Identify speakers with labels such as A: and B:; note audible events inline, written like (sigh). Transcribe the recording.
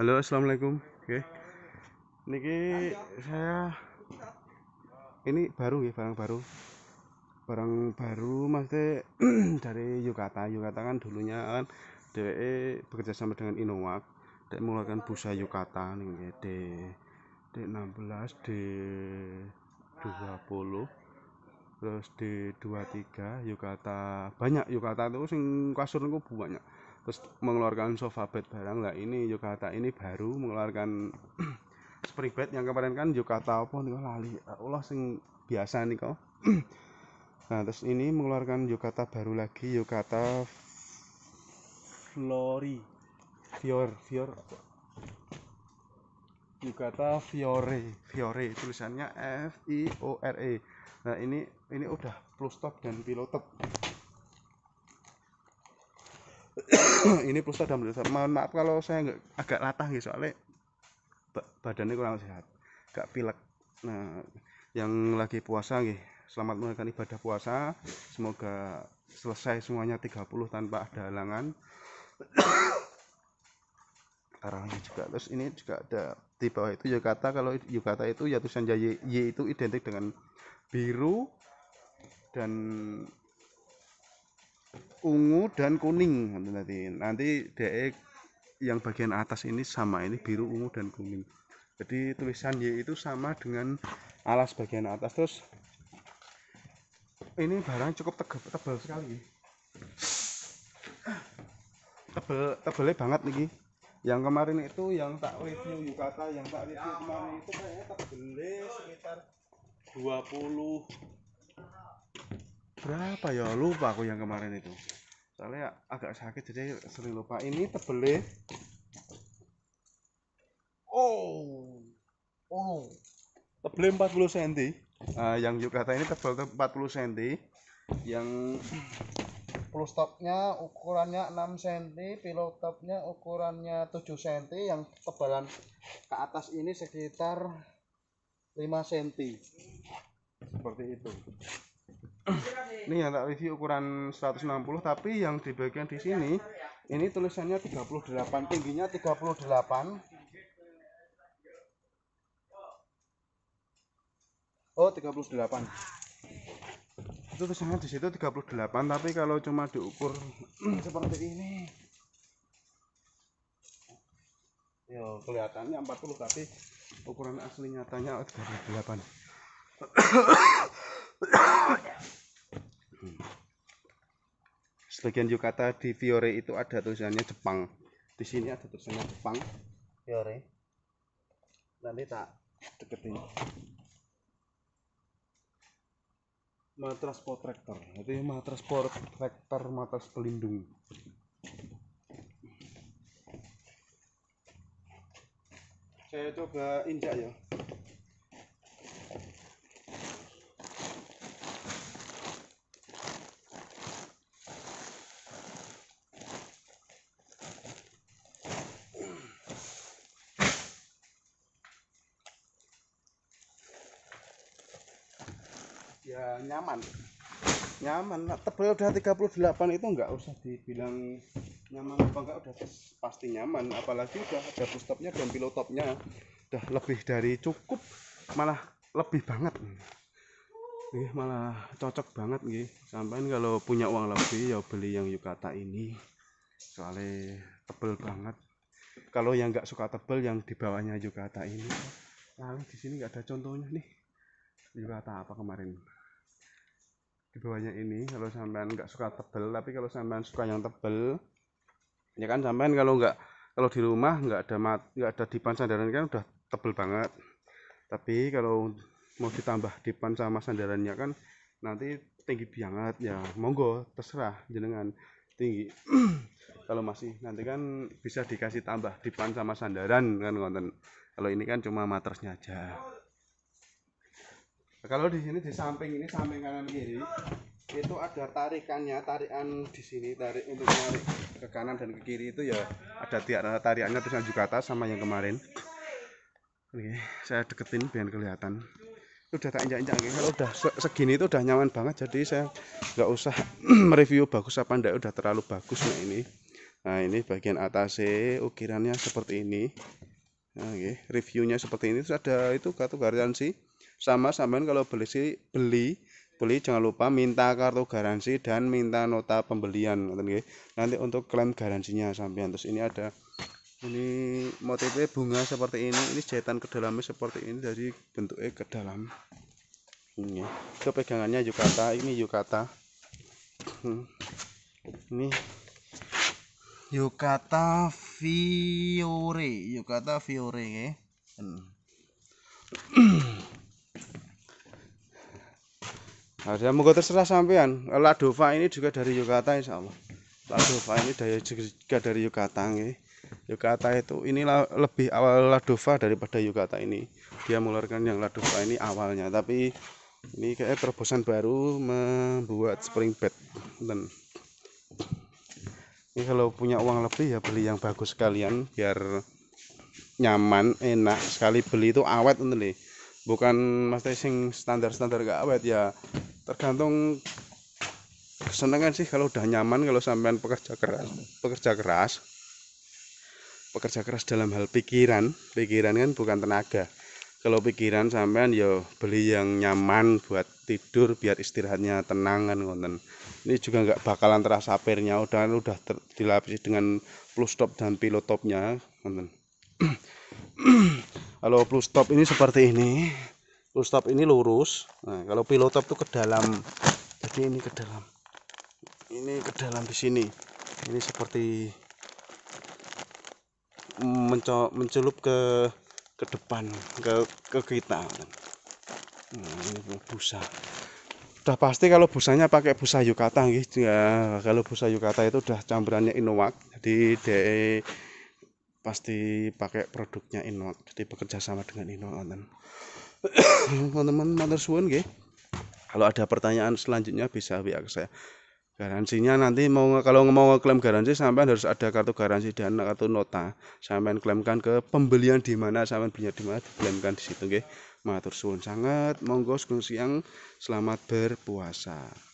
A: halo assalamualaikum oke ini niki saya ini baru ya barang baru barang baru maksudnya (clears throat) dari Yukata Yukata kan dulunya kan DE bekerja sama dengan Inowak DE mengeluarkan busa Yukata nih D D16 D20 terus D23 Yukata banyak Yukata tuh sing kasur banyak terus mengeluarkan sofa bed barang lah ini Yogyakarta ini baru mengeluarkan (clears throat) spring bed yang kemarin kan Yogyakarta apa nih lali ya Allah sing biasa nih kok (clears throat) nah terus ini mengeluarkan Yogyakarta baru lagi Yogyakarta Flori Fior Fior Yogyakarta Fiore Fiore tulisannya F I O R E nah ini ini udah plus top dan pilotop (coughs) ini plus dan dosa mohon maaf kalau saya nggak agak latah gitu soalnya badannya kurang sehat gak pilek nah yang lagi puasa nih selamat menunaikan ibadah puasa semoga selesai semuanya 30 tanpa ada halangan (coughs) arahnya juga terus ini juga ada di bawah itu yogyakarta kalau yogyakarta itu yatusan Sanjaya y, itu identik dengan biru dan ungu dan kuning nanti nanti DE yang bagian atas ini sama ini biru ungu dan kuning jadi tulisan Y itu sama dengan alas bagian atas terus ini barang cukup tebal, tebal sekali tebel tebelnya banget nih yang kemarin itu yang tak review Yukata yang tak review kemarin itu kayaknya tebelnya sekitar 20 berapa ya lupa aku yang kemarin itu soalnya agak sakit jadi sering lupa ini tebelnya oh oh tebelnya 40 cm uh, yang yuk ini tebel 40 cm yang plus stopnya ukurannya 6 cm pillow topnya ukurannya 7 cm yang tebalan ke atas ini sekitar 5 cm seperti itu ini yang tak review ukuran 160 tapi yang di bagian di sini ini tulisannya 38 tingginya 38 oh 38 itu tulisannya di situ 38 tapi kalau cuma diukur (clears throat) seperti ini ya kelihatannya 40 tapi ukuran aslinya tanya 38 Hmm. Sebagian yukata di Fiore itu ada tulisannya Jepang. Di sini ada tulisannya Jepang. Fiore. Nanti tak deketin. Matras protector. Itu matras protector, matras pelindung. Saya coba injak ya. ya nyaman nyaman tebel udah 38 itu enggak usah dibilang nyaman apa enggak udah pasti nyaman apalagi udah ada topnya dan topnya udah lebih dari cukup malah lebih banget nih malah cocok banget nih sampai kalau punya uang lebih ya beli yang yukata ini soalnya tebel banget kalau yang enggak suka tebel yang di bawahnya yukata ini lalu di sini nggak ada contohnya nih yukata apa kemarin bawahnya ini kalau sampean nggak suka tebel tapi kalau sampean suka yang tebel ya kan sampean kalau nggak kalau di rumah nggak ada mat nggak ada dipan sandaran kan udah tebel banget tapi kalau mau ditambah dipan sama sandarannya kan nanti tinggi banget ya monggo terserah jenengan tinggi (clears throat) kalau masih nanti kan bisa dikasih tambah dipan sama sandaran kan konten kalau ini kan cuma matrasnya aja Nah, kalau di sini di samping ini samping kanan kiri itu ada tarikannya tarikan di sini tarik untuk tarik ke kanan dan ke kiri itu ya ada tiada tarikannya terus yang ke atas sama yang kemarin oke saya deketin biar kelihatan itu udah tak injak-injak kalau udah segini itu udah nyaman banget jadi saya nggak usah (clears throat) mereview bagus apa ndak udah terlalu bagus nah ini nah ini bagian atasnya ukirannya seperti ini nah, oke reviewnya seperti ini terus ada itu kartu garansi sama sampean kalau beli sih beli beli jangan lupa minta kartu garansi dan minta nota pembelian nanti untuk klaim garansinya sampean terus ini ada ini motifnya bunga seperti ini ini jahitan kedalamnya seperti ini dari bentuknya ke dalam ini itu pegangannya yukata ini yukata hmm. ini yukata fiore yukata fiore ya ya moga terserah sampean ladova ini juga dari Yogyakarta insya Allah ladova ini daya juga dari Yogyakarta ya. Yukata itu inilah lebih awal ladova daripada Yukata ini dia mengeluarkan yang ladova ini awalnya tapi ini kayak terobosan baru membuat spring bed dan ini kalau punya uang lebih ya beli yang bagus sekalian biar nyaman enak sekali beli itu awet nih bukan mas sing standar standar gak awet ya tergantung kesenangan sih kalau udah nyaman kalau sampean pekerja keras pekerja keras pekerja keras dalam hal pikiran pikiran kan bukan tenaga kalau pikiran sampean ya beli yang nyaman buat tidur biar istirahatnya tenang kan konten ini juga nggak bakalan terasa pernya udah udah ter, dilapisi dengan plus top dan pilot topnya konten (clears throat) kalau plus top ini seperti ini full stop ini lurus nah, kalau pilot top tuh ke dalam jadi ini ke dalam ini ke dalam di sini ini seperti mencelup ke ke depan ke ke kita nah, ini busa udah pasti kalau busanya pakai busa yukata gitu ya kalau busa yukata itu udah campurannya inowak jadi de pasti pakai produknya inowak jadi bekerja sama dengan inowak (coughs) teman-teman matur suwun nggih kalau ada pertanyaan selanjutnya bisa WA ke saya garansinya nanti mau kalau mau klaim garansi sampean harus ada kartu garansi dan kartu nota sampean klaimkan ke pembelian di mana sampean belinya di mana diklaimkan di situ nggih matur suwun sangat monggo siang selamat berpuasa